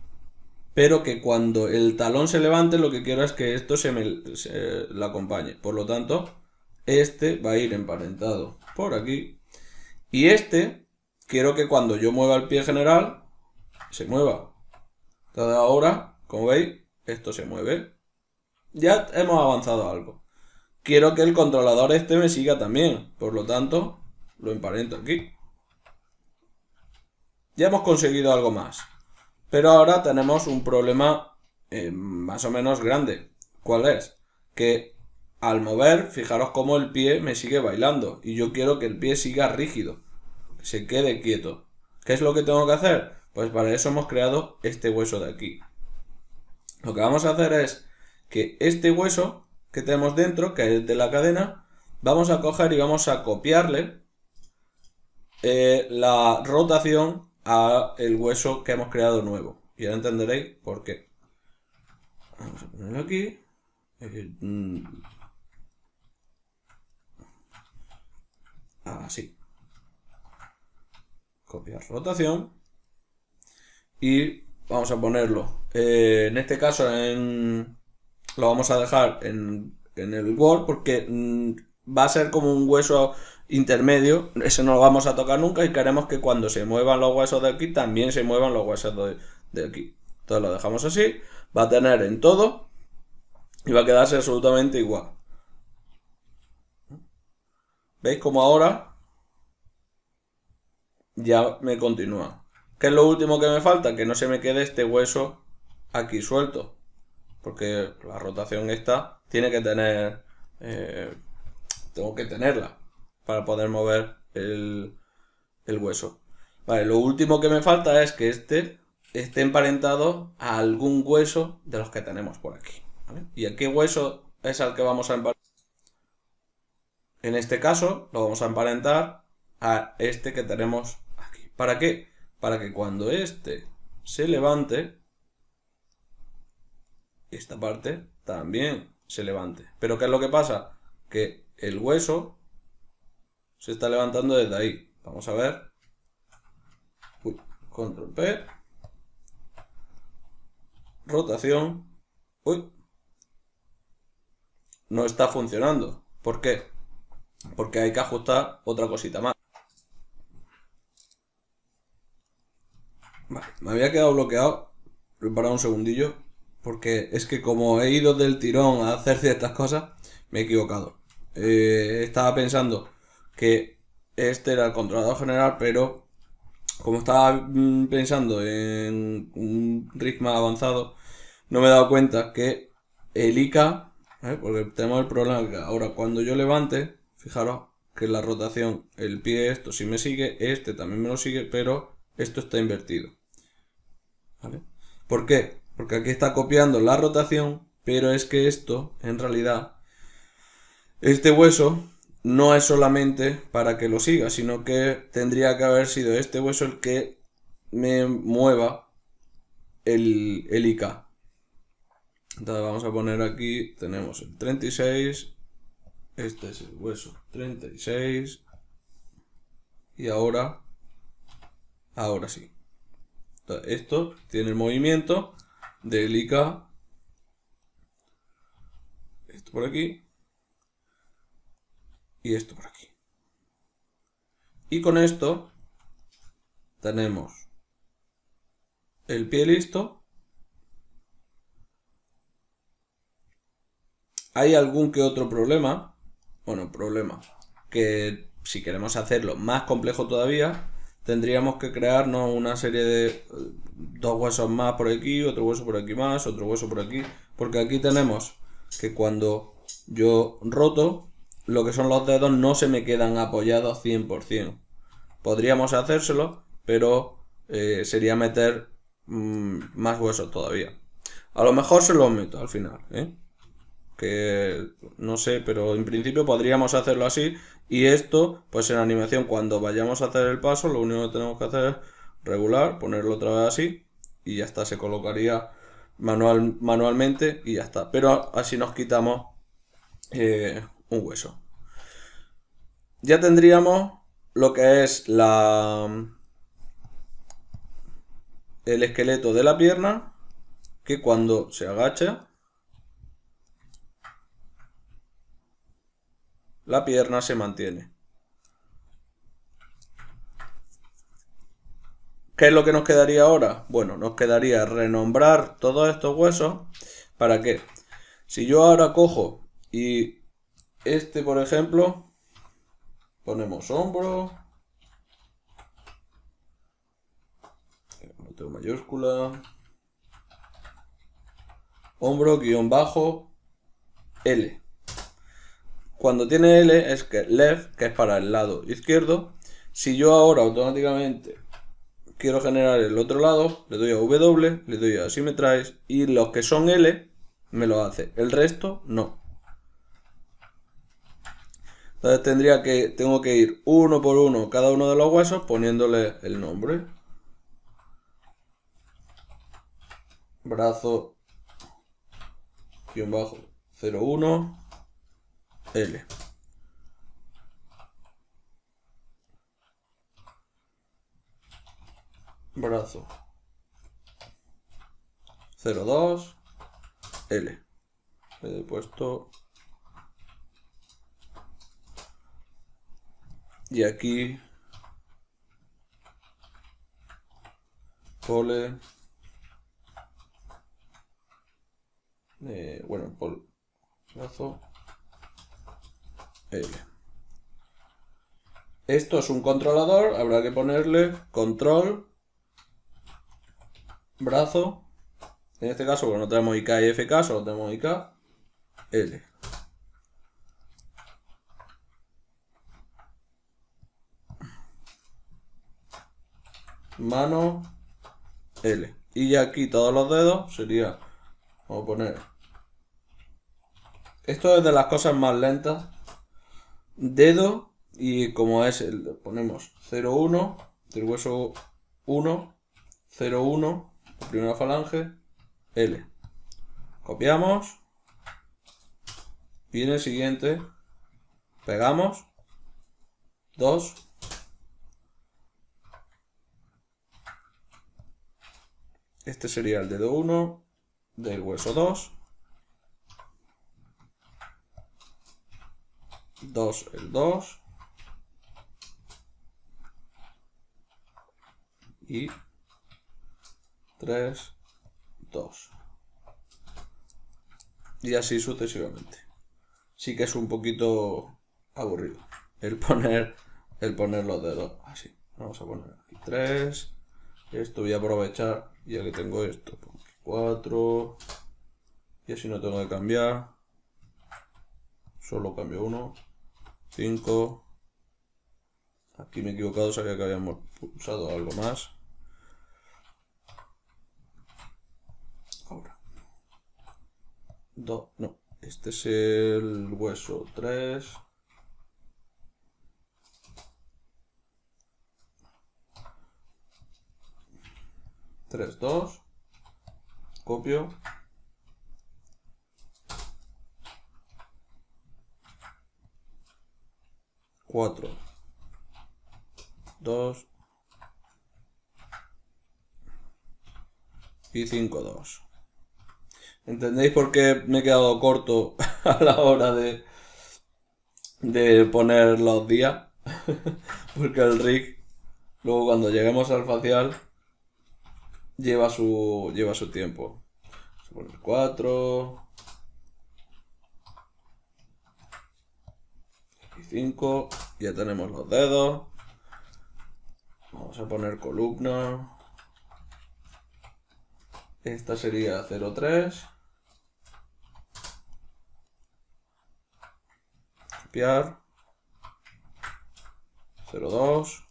Speaker 1: Pero que cuando el talón se levante, lo que quiero es que esto se me la acompañe. Por lo tanto, este va a ir emparentado por aquí. Y este, quiero que cuando yo mueva el pie general, se mueva. Entonces ahora, como veis, esto se mueve. Ya hemos avanzado algo. Quiero que el controlador este me siga también. Por lo tanto, lo emparento aquí. Ya hemos conseguido algo más. Pero ahora tenemos un problema eh, más o menos grande. ¿Cuál es? Que al mover, fijaros cómo el pie me sigue bailando. Y yo quiero que el pie siga rígido. Que se quede quieto. ¿Qué es lo que tengo que hacer? Pues para eso hemos creado este hueso de aquí. Lo que vamos a hacer es que este hueso que tenemos dentro, que es de la cadena, vamos a coger y vamos a copiarle eh, la rotación a el hueso que hemos creado nuevo. Y ahora entenderéis por qué. Vamos a ponerlo aquí. Mm, así. Copiar rotación. Y vamos a ponerlo. Eh, en este caso en lo vamos a dejar en, en el Word porque mm, va a ser como un hueso intermedio. Ese no lo vamos a tocar nunca y queremos que cuando se muevan los huesos de aquí también se muevan los huesos de, de aquí. Entonces lo dejamos así. Va a tener en todo y va a quedarse absolutamente igual. ¿Veis como ahora ya me continúa? ¿Qué es lo último que me falta? Que no se me quede este hueso aquí suelto porque la rotación esta tiene que tener, eh, tengo que tenerla para poder mover el, el hueso. lo último que me falta es que este esté emparentado a algún hueso de los que tenemos por aquí. ¿Y a qué hueso es al que vamos a emparentar? En este caso lo vamos a emparentar a este que tenemos aquí. ¿Para qué? Para que cuando este se levante, esta parte también se levante. Pero ¿qué es lo que pasa? Que el hueso se está levantando desde ahí. Vamos a ver. control P. Rotación. Uy. No está funcionando. ¿Por qué? Porque hay que ajustar otra cosita más. Vale, me había quedado bloqueado. preparado un segundillo. Porque es que como he ido del tirón a hacer ciertas cosas, me he equivocado. Eh, estaba pensando que este era el controlador general, pero como estaba mm, pensando en un ritmo avanzado, no me he dado cuenta que el ICA, ¿eh? porque tenemos el problema que ahora cuando yo levante, fijaros que la rotación, el pie esto sí me sigue, este también me lo sigue, pero esto está invertido. ¿Vale? ¿Por qué? Porque aquí está copiando la rotación, pero es que esto, en realidad, este hueso no es solamente para que lo siga, sino que tendría que haber sido este hueso el que me mueva el, IK. Entonces vamos a poner aquí, tenemos el 36, este es el hueso 36, y ahora, ahora sí. esto tiene el movimiento delica Esto por aquí. Y esto por aquí. Y con esto tenemos el pie listo. Hay algún que otro problema, bueno, problema, que si queremos hacerlo más complejo todavía, tendríamos que crearnos una serie de eh, dos huesos más por aquí, otro hueso por aquí más, otro hueso por aquí, porque aquí tenemos que cuando yo roto, lo que son los dedos no se me quedan apoyados 100%. Podríamos hacérselo, pero eh, sería meter mm, más huesos todavía. A lo mejor se lo meto al final, ¿eh? Que no sé, pero en principio podríamos hacerlo así y esto, pues en animación, cuando vayamos a hacer el paso, lo único que tenemos que hacer es regular, ponerlo otra vez así y ya está, se colocaría manual, manualmente y ya está. Pero así nos quitamos eh, un hueso. Ya tendríamos lo que es la el esqueleto de la pierna que cuando se agacha La pierna se mantiene. ¿Qué es lo que nos quedaría ahora? Bueno, nos quedaría renombrar todos estos huesos. ¿Para qué? Si yo ahora cojo y este, por ejemplo, ponemos hombro. mayúscula. Hombro guión bajo L. Cuando tiene L es que left, que es para el lado izquierdo. Si yo ahora automáticamente quiero generar el otro lado, le doy a W, le doy a traes y los que son L me lo hace. El resto no. Entonces tendría que, tengo que ir uno por uno cada uno de los huesos poniéndole el nombre. Brazo, guión bajo, 01. L. Brazo. 02 L. he puesto. Y aquí. Pole. Eh, bueno, pol. Brazo. Esto es un controlador, habrá que ponerle control, brazo, en este caso, bueno, no tenemos IK y FK, solo tenemos IK, L. Mano, L. Y ya aquí todos los dedos sería, vamos a poner, esto es de las cosas más lentas dedo y como es, el, ponemos 0,1 del hueso 1, 0,1, primera falange, L. Copiamos. Viene el siguiente. Pegamos. 2. Este sería el dedo 1 del hueso 2. 2, el 2. Y 3, 2. Y así sucesivamente. Sí que es un poquito aburrido el poner, el poner los dedos así. Vamos a poner aquí 3. Esto voy a aprovechar ya que tengo esto. 4. Y así no tengo que cambiar. Solo cambio uno. 5. Aquí me he equivocado, sabía que habíamos pulsado algo más. Ahora. 2, no. Este es el hueso 3. 3, 2 copio, 4, 2 y 5, 2. ¿Entendéis por qué me he quedado corto a la hora de, de poner los días? Porque el rig, luego cuando lleguemos al facial, lleva su, lleva su tiempo. Se pone 4, 25. Ya tenemos los dedos. Vamos a poner columna. Esta sería 03. Copiar. 02.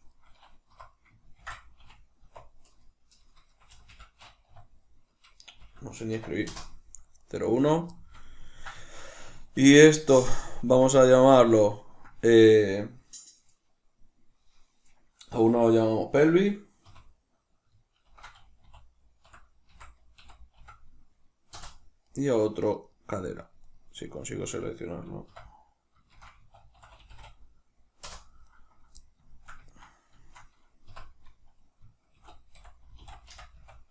Speaker 1: No sé ni escribir. 01. Y esto vamos a llamarlo eh, a uno lo llamamos pelvis. Y a otro cadera. Si consigo seleccionarlo.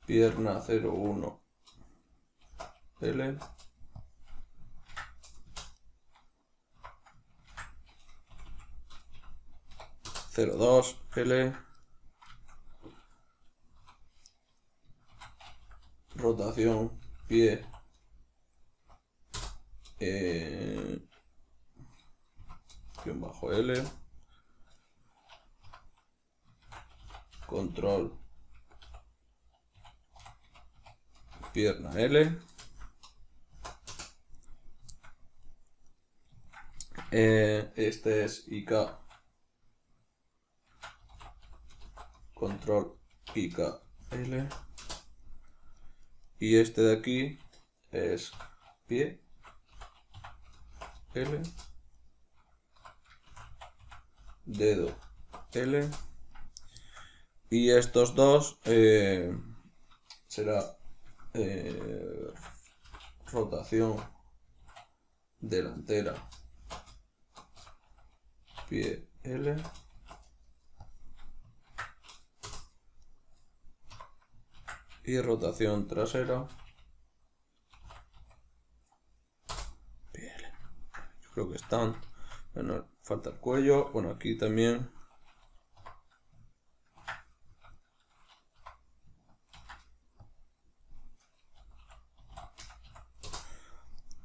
Speaker 1: Pierna 01. L. 02 L rotación pie eh, bajo L control pierna L eh, este es IK control pica L. Y este de aquí es pie L. Dedo L. Y estos dos eh, será eh, rotación delantera pie L y rotación trasera. Yo creo que están. Bueno, falta el cuello. Bueno, aquí también.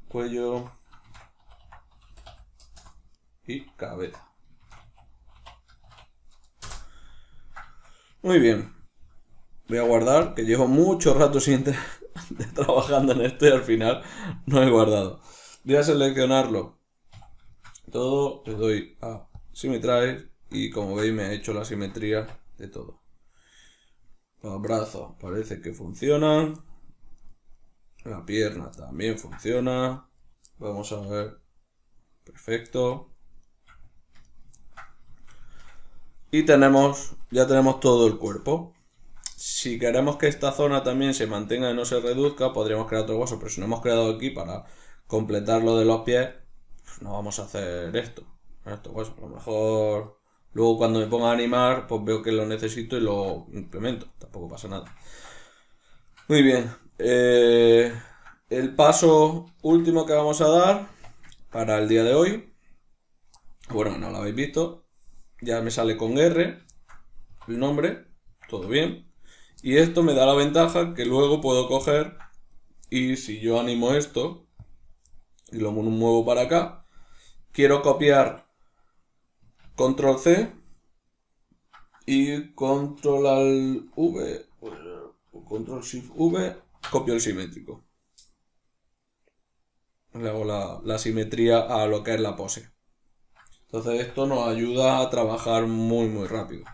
Speaker 1: Cuello. Y cabeza. Muy bien, voy a guardar, que llevo mucho rato sin trabajando en esto y al final no he guardado. Voy a seleccionarlo. Todo, le doy a simetría y como veis me he hecho la simetría de todo. Los brazos parece que funcionan. La pierna también funciona. Vamos a ver. Perfecto. Y tenemos, ya tenemos todo el cuerpo si queremos que esta zona también se mantenga y no se reduzca, podríamos crear otro hueso, pero si no hemos creado aquí para completar lo de los pies, pues no vamos a hacer esto. Esto, a lo mejor luego cuando me ponga a animar, pues veo que lo necesito y lo implemento. Tampoco pasa nada. Muy bien. Eh, el paso último que vamos a dar para el día de hoy. Bueno, no lo habéis visto. Ya me sale con R el nombre. Todo bien. Y esto me da la ventaja que luego puedo coger y si yo animo esto y lo muevo para acá, quiero copiar control C y control al V, control shift V, copio el simétrico. Le hago la, la simetría a lo que es la pose. Entonces esto nos ayuda a trabajar muy muy rápido.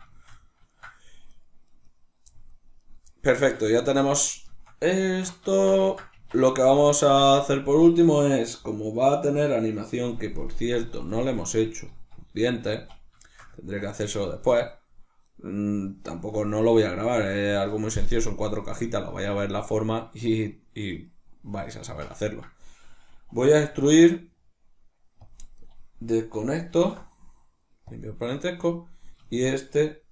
Speaker 1: Perfecto, ya tenemos esto. Lo que vamos a hacer por último es, como va a tener animación, que por cierto no le hemos hecho diente. tendré que hacérselo después. Mm, tampoco no lo voy a grabar, es algo muy sencillo, son cuatro cajitas, lo vais a ver la forma y, vais a saber hacerlo. Voy a destruir, desconecto, limpio parentesco, y este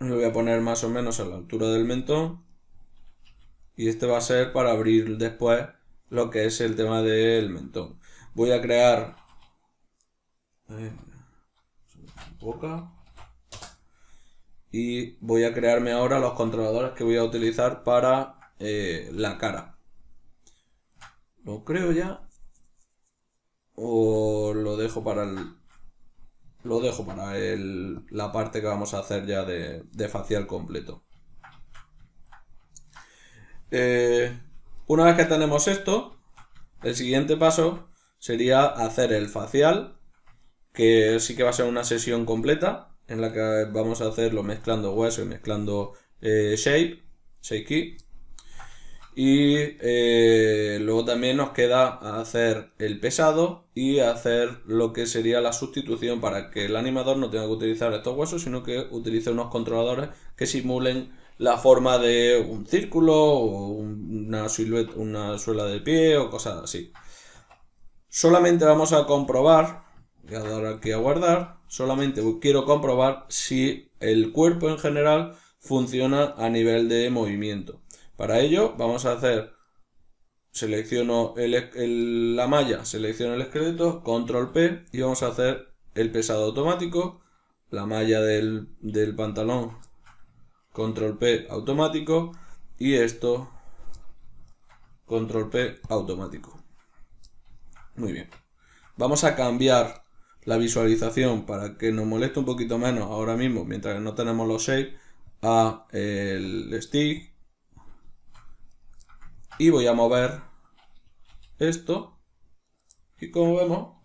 Speaker 1: lo voy a poner más o menos a la altura del mentón y este va a ser para abrir después lo que es el tema del mentón voy a crear boca y voy a crearme ahora los controladores que voy a utilizar para eh, la cara lo creo ya o lo dejo para el lo dejo para la parte que vamos a hacer ya de, facial completo. Eh, una vez que tenemos esto, el siguiente paso sería hacer el facial, que sí que va a ser una sesión completa, en la que vamos a hacerlo mezclando hueso y mezclando eh, shape, shape key. Y eh, luego también nos queda hacer el pesado y hacer lo que sería la sustitución para que el animador no tenga que utilizar estos huesos, sino que utilice unos controladores que simulen la forma de un círculo o una, silueta, una suela de pie o cosas así. Solamente vamos a comprobar, voy a dar aquí a guardar, solamente quiero comprobar si el cuerpo en general funciona a nivel de movimiento. Para ello vamos a hacer, selecciono la malla, selecciono el esqueleto, control P y vamos a hacer el pesado automático, la malla del, pantalón, control P automático y esto, control P automático. Muy bien. Vamos a cambiar la visualización para que nos moleste un poquito menos ahora mismo, mientras no tenemos los shapes, a el stick, y voy a mover esto y como vemos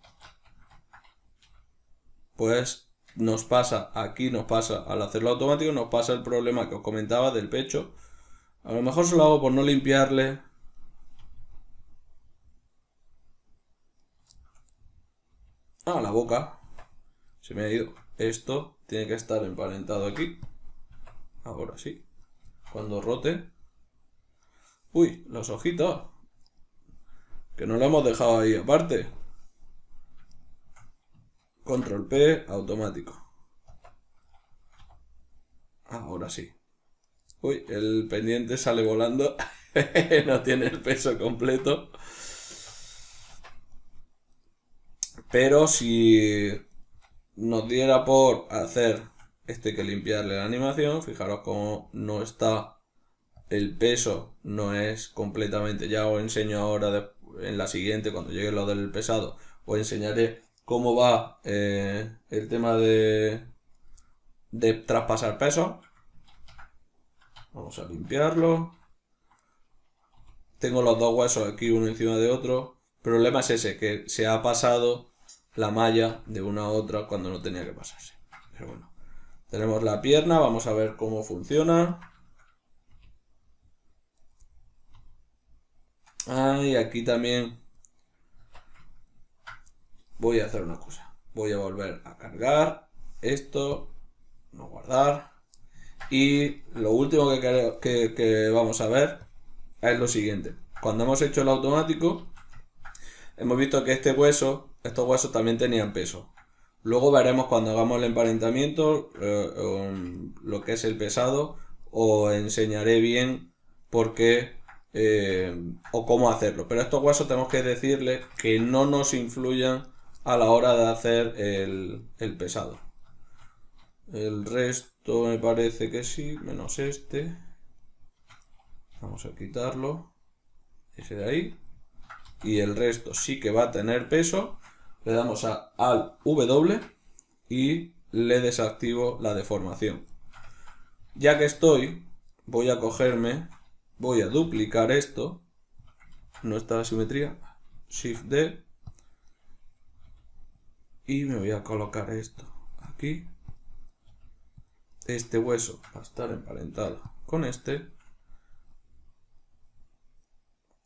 Speaker 1: pues nos pasa aquí nos pasa al hacerlo automático nos pasa el problema que os comentaba del pecho a lo mejor se lo hago por no limpiarle a ah, la boca se me ha ido esto tiene que estar emparentado aquí ahora sí cuando rote Uy, los ojitos. Que no lo hemos dejado ahí aparte. Control P, automático. Ah, ahora sí. Uy, el pendiente sale volando. no tiene el peso completo. Pero si nos diera por hacer este que limpiarle la animación. Fijaros cómo no está el peso no es completamente, ya os enseño ahora en la siguiente, cuando llegue lo del pesado, os enseñaré cómo va eh, el tema de, de traspasar peso. Vamos a limpiarlo. Tengo los dos huesos aquí uno encima de otro. problema es ese, que se ha pasado la malla de una a otra cuando no tenía que pasarse. Pero bueno, tenemos la pierna, vamos a ver cómo funciona. y aquí también. Voy a hacer una cosa. Voy a volver a cargar esto. No guardar. Y lo último que, que, vamos a ver es lo siguiente. Cuando hemos hecho el automático, hemos visto que este hueso, estos huesos también tenían peso. Luego veremos cuando hagamos el emparentamiento eh, lo que es el pesado o enseñaré bien por qué eh, o cómo hacerlo. Pero estos huesos tenemos que decirle que no nos influyan a la hora de hacer el, el pesado. El resto me parece que sí, menos este. Vamos a quitarlo. Ese de ahí. Y el resto sí que va a tener peso. Le damos al W y le desactivo la deformación. Ya que estoy, voy a cogerme Voy a duplicar esto. No está la simetría. Shift D. Y me voy a colocar esto aquí. Este hueso va a estar emparentado con este.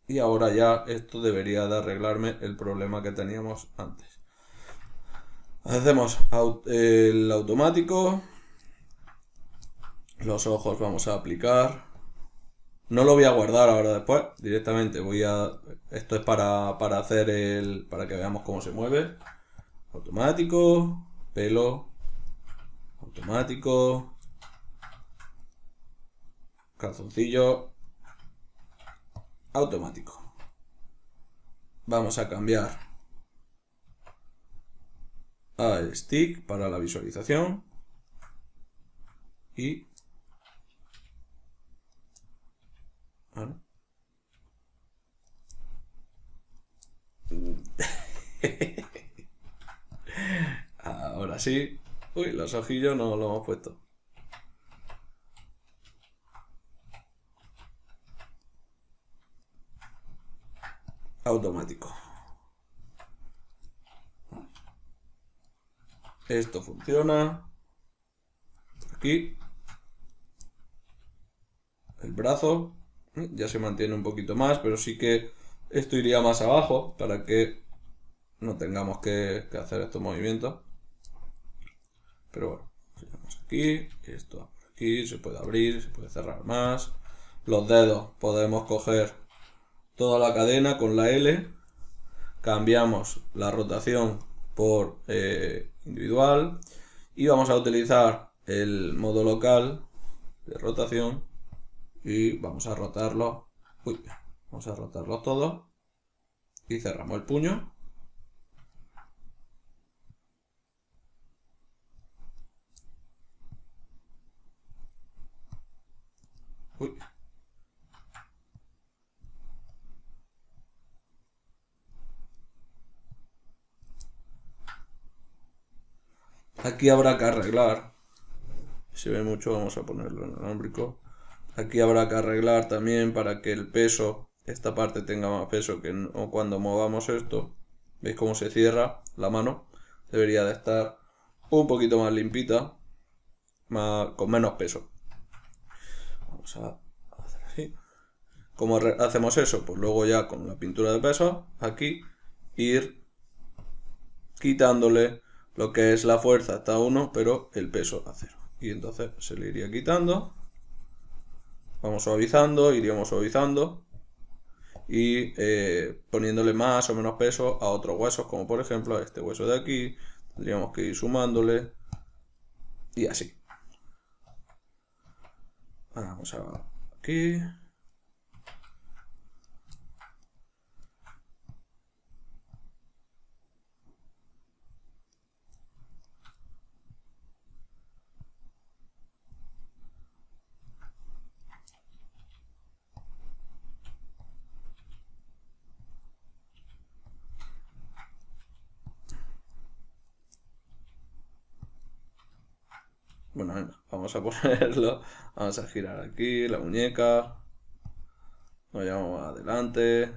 Speaker 1: Y ahora ya esto debería de arreglarme el problema que teníamos antes. Hacemos el automático. Los ojos vamos a aplicar. No lo voy a guardar ahora después, directamente voy a... Esto es para, para hacer el... para que veamos cómo se mueve. Automático, pelo, automático, calzoncillo, automático. Vamos a cambiar a stick para la visualización y Mm. Ahora. sí. Uy, los ojillos no lo hemos puesto. Automático. Esto funciona. Aquí. El brazo ya se mantiene un poquito más, pero sí que esto iría más abajo para que no tengamos que, hacer estos movimientos. Pero bueno, aquí, esto aquí, se puede abrir, se puede cerrar más. Los dedos, podemos coger toda la cadena con la L, cambiamos la rotación por eh, individual y vamos a utilizar el modo local de rotación y vamos a rotarlo. Uy, vamos a rotarlo todo. Y cerramos el puño. Aquí habrá que arreglar. Si ve mucho, vamos a ponerlo en el ámbrico. Aquí habrá que arreglar también para que el peso, esta parte tenga más peso que cuando movamos esto. ¿Veis cómo se cierra la mano? Debería de estar un poquito más limpita, con menos peso. Vamos ¿Cómo hacemos eso? Pues luego ya con la pintura de peso, aquí, ir quitándole lo que es la fuerza hasta 1, pero el peso a 0. Y entonces se le iría quitando Vamos suavizando, iríamos suavizando y eh, poniéndole más o menos peso a otros huesos, como por ejemplo a este hueso de aquí. Tendríamos que ir sumándole y así. Vamos a aquí. Bueno, vamos a ponerlo. Vamos a girar aquí la muñeca. nos llevamos adelante.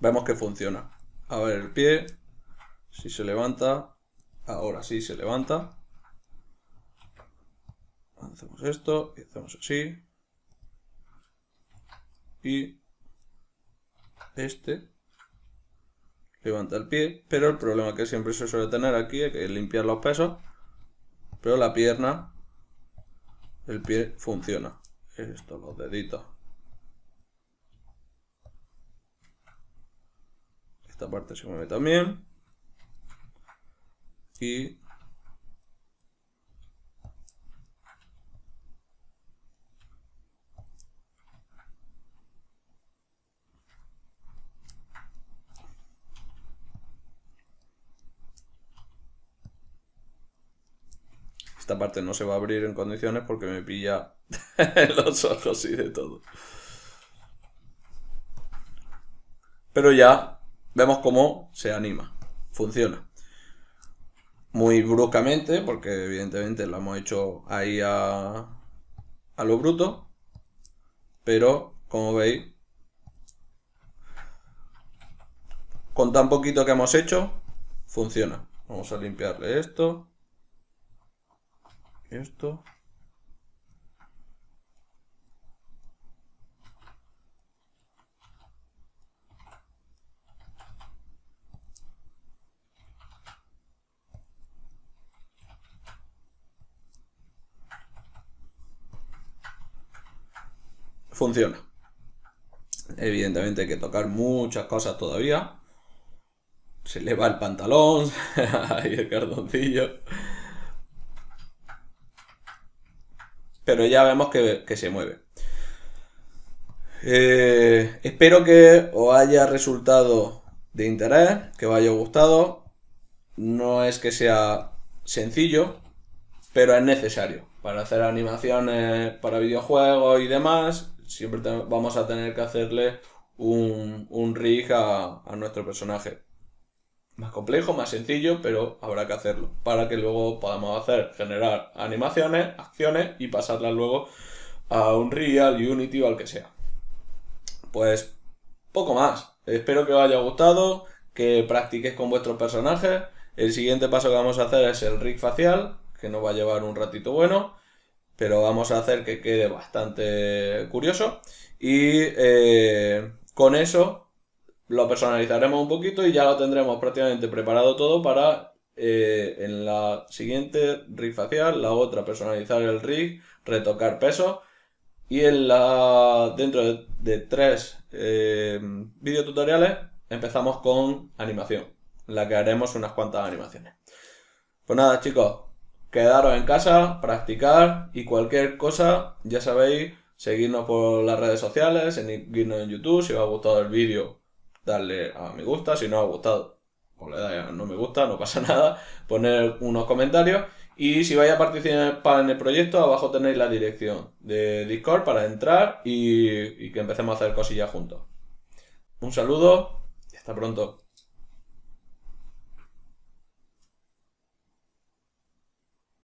Speaker 1: vemos que funciona. A ver el pie. Si se levanta. Ahora sí se levanta. Hacemos esto y hacemos así y este levanta el pie, pero el problema que siempre se suele tener aquí es limpiar los pesos, pero la pierna, el pie funciona. Esto, los deditos. Esta parte se mueve también. Y esta parte no se va a abrir en condiciones porque me pilla los ojos y de todo. Pero ya vemos cómo se anima, funciona. Muy bruscamente, porque evidentemente lo hemos hecho ahí a, a lo bruto. Pero, como veis, con tan poquito que hemos hecho, funciona. Vamos a limpiarle esto esto funciona. Evidentemente hay que tocar muchas cosas todavía. Se le va el pantalón, y el cardoncillo pero ya vemos que, se mueve. Eh, espero que os haya resultado de interés, que os haya gustado. No es que sea sencillo, pero es necesario. Para hacer animaciones, para videojuegos y demás, siempre vamos a tener que hacerle un, un rig a nuestro personaje más complejo, más sencillo, pero habrá que hacerlo para que luego podamos hacer, generar animaciones, acciones y pasarlas luego a un Real, Unity o al que sea. Pues poco más. Espero que os haya gustado, que practiquéis con vuestros personajes. El siguiente paso que vamos a hacer es el rig facial, que nos va a llevar un ratito bueno, pero vamos a hacer que quede bastante curioso. Y eh, con eso lo personalizaremos un poquito y ya lo tendremos prácticamente preparado todo para eh, en la siguiente rig facial, la otra personalizar el rig, retocar peso y en la dentro de, tres eh, videotutoriales empezamos con animación, en la que haremos unas cuantas animaciones. Pues nada chicos, quedaros en casa, practicar y cualquier cosa, ya sabéis, seguirnos por las redes sociales, seguirnos en YouTube, si os ha gustado el vídeo darle a me gusta si no ha gustado. Pues le dais a no me gusta, no pasa nada. Poner unos comentarios. Y si vais a participar en el proyecto, abajo tenéis la dirección de Discord para entrar y que empecemos a hacer cosillas juntos. Un saludo y hasta pronto.